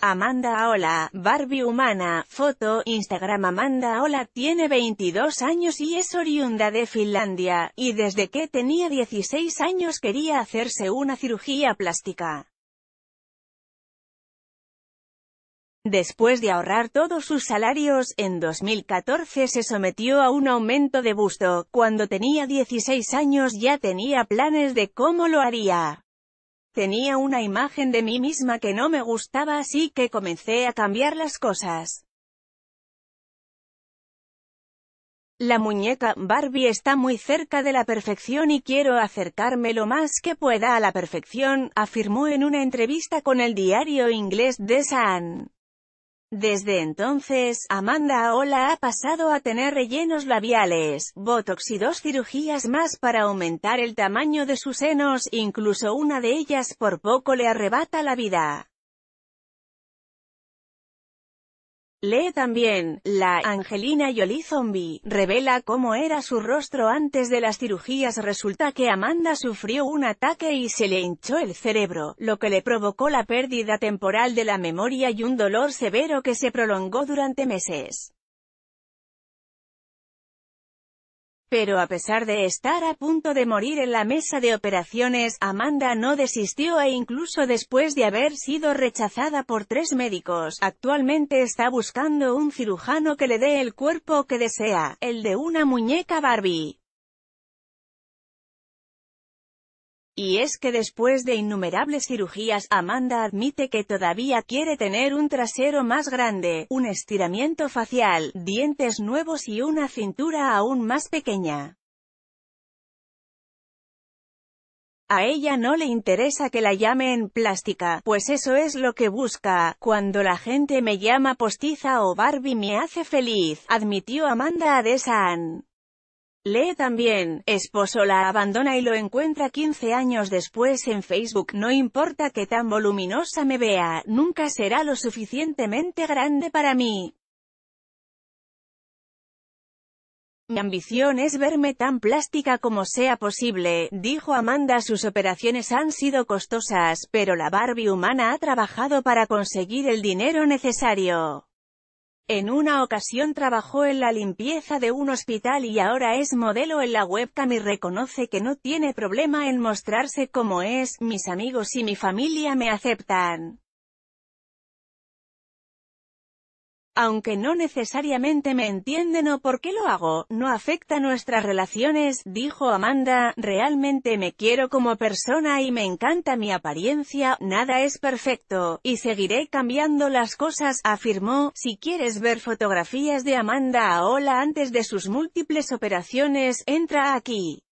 Amanda hola. Barbie humana, foto, Instagram Amanda hola. tiene 22 años y es oriunda de Finlandia, y desde que tenía 16 años quería hacerse una cirugía plástica. Después de ahorrar todos sus salarios, en 2014 se sometió a un aumento de busto, cuando tenía 16 años ya tenía planes de cómo lo haría. Tenía una imagen de mí misma que no me gustaba así que comencé a cambiar las cosas. La muñeca Barbie está muy cerca de la perfección y quiero acercarme lo más que pueda a la perfección, afirmó en una entrevista con el diario inglés The Sun. Desde entonces, Amanda Aola ha pasado a tener rellenos labiales, botox y dos cirugías más para aumentar el tamaño de sus senos, incluso una de ellas por poco le arrebata la vida. Lee también, la Angelina Jolie Zombie, revela cómo era su rostro antes de las cirugías. Resulta que Amanda sufrió un ataque y se le hinchó el cerebro, lo que le provocó la pérdida temporal de la memoria y un dolor severo que se prolongó durante meses. Pero a pesar de estar a punto de morir en la mesa de operaciones, Amanda no desistió e incluso después de haber sido rechazada por tres médicos, actualmente está buscando un cirujano que le dé el cuerpo que desea, el de una muñeca Barbie. Y es que después de innumerables cirugías, Amanda admite que todavía quiere tener un trasero más grande, un estiramiento facial, dientes nuevos y una cintura aún más pequeña. A ella no le interesa que la llamen plástica, pues eso es lo que busca. Cuando la gente me llama postiza o Barbie me hace feliz, admitió Amanda Adesan. Lee también, esposo la abandona y lo encuentra 15 años después en Facebook. No importa que tan voluminosa me vea, nunca será lo suficientemente grande para mí. Mi ambición es verme tan plástica como sea posible, dijo Amanda. Sus operaciones han sido costosas, pero la Barbie humana ha trabajado para conseguir el dinero necesario. En una ocasión trabajó en la limpieza de un hospital y ahora es modelo en la webcam y reconoce que no tiene problema en mostrarse como es, mis amigos y mi familia me aceptan. aunque no necesariamente me entienden o por qué lo hago, no afecta nuestras relaciones, dijo Amanda, realmente me quiero como persona y me encanta mi apariencia, nada es perfecto, y seguiré cambiando las cosas, afirmó, si quieres ver fotografías de Amanda a Ola antes de sus múltiples operaciones, entra aquí.